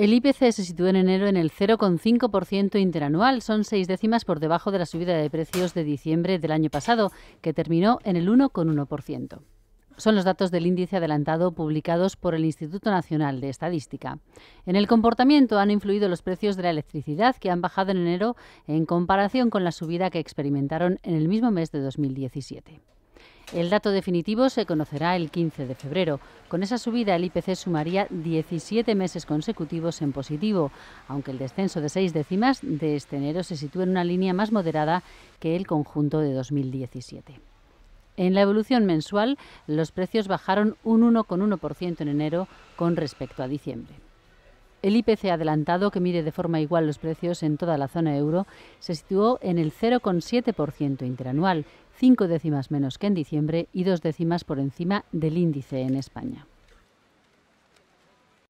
El IPC se situó en enero en el 0,5% interanual, son seis décimas por debajo de la subida de precios de diciembre del año pasado, que terminó en el 1,1%. Son los datos del índice adelantado publicados por el Instituto Nacional de Estadística. En el comportamiento han influido los precios de la electricidad, que han bajado en enero en comparación con la subida que experimentaron en el mismo mes de 2017. El dato definitivo se conocerá el 15 de febrero. Con esa subida el IPC sumaría 17 meses consecutivos en positivo, aunque el descenso de seis décimas de este enero se sitúa en una línea más moderada que el conjunto de 2017. En la evolución mensual, los precios bajaron un 1,1% en enero con respecto a diciembre. El IPC adelantado, que mide de forma igual los precios en toda la zona euro, se situó en el 0,7% interanual, cinco décimas menos que en diciembre y dos décimas por encima del índice en España.